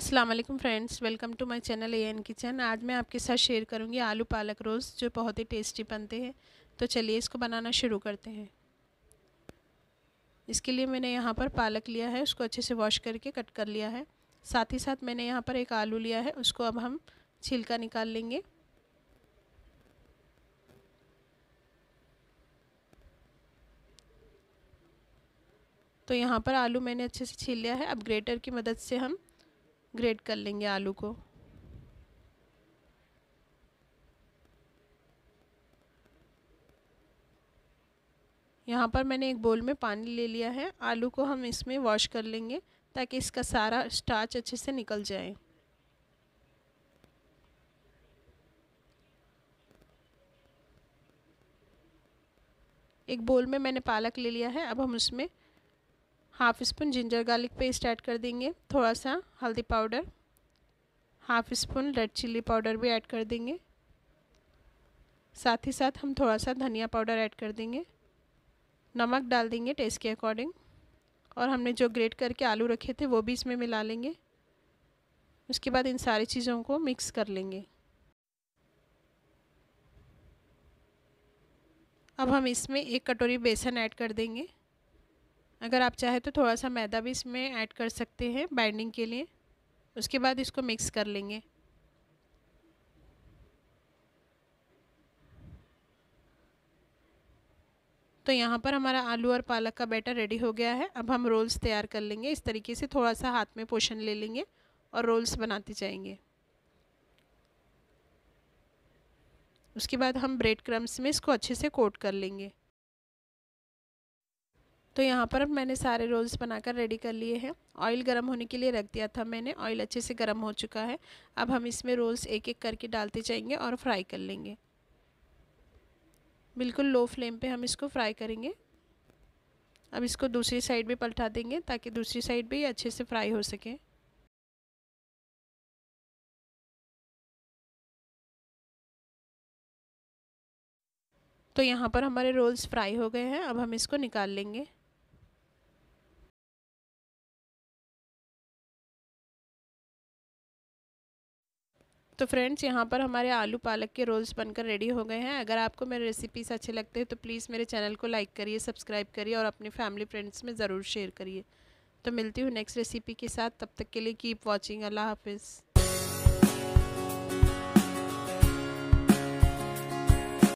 अस्सलाम वालेकुम friends welcome to my channel A N kitchen आज मैं आपके साथ शेयर करूंगी आलू पालक रोज़ जो बहुत ही टेस्टी बनते हैं तो चलिए इसको बनाना शुरू करते हैं इसके लिए मैंने यहाँ पर पालक लिया है उसको अच्छे से वॉश करके कट कर लिया है साथ ही साथ मैंने यहाँ पर एक आलू लिया है उसको अब हम छिलका निकाल लेंगे तो यहाँ पर आलू मैंने अच्छे से छील लिया है अब ग्रेटर की मदद से हम ग्रेट कर लेंगे आलू को यहाँ पर मैंने एक बोल में पानी ले लिया है आलू को हम इसमें वॉश कर लेंगे ताकि इसका सारा स्टार्च अच्छे से निकल जाए एक बोल में मैंने पालक ले लिया है अब हम उसमें half spoon ginger garlic paste add कर देंगे थोड़ा सा हल्दी powder half spoon red chilli powder भी ऐड कर देंगे साथ ही साथ हम थोड़ा सा धनिया पाउडर ऐड कर देंगे नमक डाल देंगे टेस्ट के अकॉर्डिंग और हमने जो ग्रेट करके आलू रखे थे वो भी इसमें मिला लेंगे उसके बाद इन सारी चीज़ों को मिक्स कर लेंगे अब हम इसमें एक कटोरी बेसन ऐड कर देंगे अगर आप चाहें तो थोड़ा सा मैदा भी इसमें ऐड कर सकते हैं बाइंडिंग के लिए उसके बाद इसको मिक्स कर लेंगे तो यहाँ पर हमारा आलू और पालक का बैटर रेडी हो गया है अब हम रोल्स तैयार कर लेंगे इस तरीके से थोड़ा सा हाथ में पोषण ले लेंगे और रोल्स बनाते जाएंगे उसके बाद हम ब्रेड क्रम्स में इसको अच्छे से कोट कर लेंगे तो यहाँ पर अब मैंने सारे रोल्स बनाकर रेडी कर लिए हैं ऑयल गर्म होने के लिए रख दिया था मैंने ऑयल अच्छे से गर्म हो चुका है अब हम इसमें रोल्स एक एक करके डालते जाएंगे और फ्राई कर लेंगे बिल्कुल लो फ्लेम पे हम इसको फ्राई करेंगे अब इसको दूसरी साइड भी पलटा देंगे ताकि दूसरी साइड भी अच्छे से फ्राई हो सके तो यहाँ पर हमारे रोल्स फ्राई हो गए हैं अब हम इसको निकाल लेंगे तो फ्रेंड्स यहाँ पर हमारे आलू पालक के रोल्स बनकर रेडी हो गए हैं अगर आपको मेरे रेसिपीज़ अच्छे लगते हैं तो प्लीज़ मेरे चैनल को लाइक करिए सब्सक्राइब करिए और अपने फैमिली फ्रेंड्स में ज़रूर शेयर करिए तो मिलती हूँ नेक्स्ट रेसिपी के साथ तब तक के लिए कीप वॉचिंग अल्लाह हाफिज़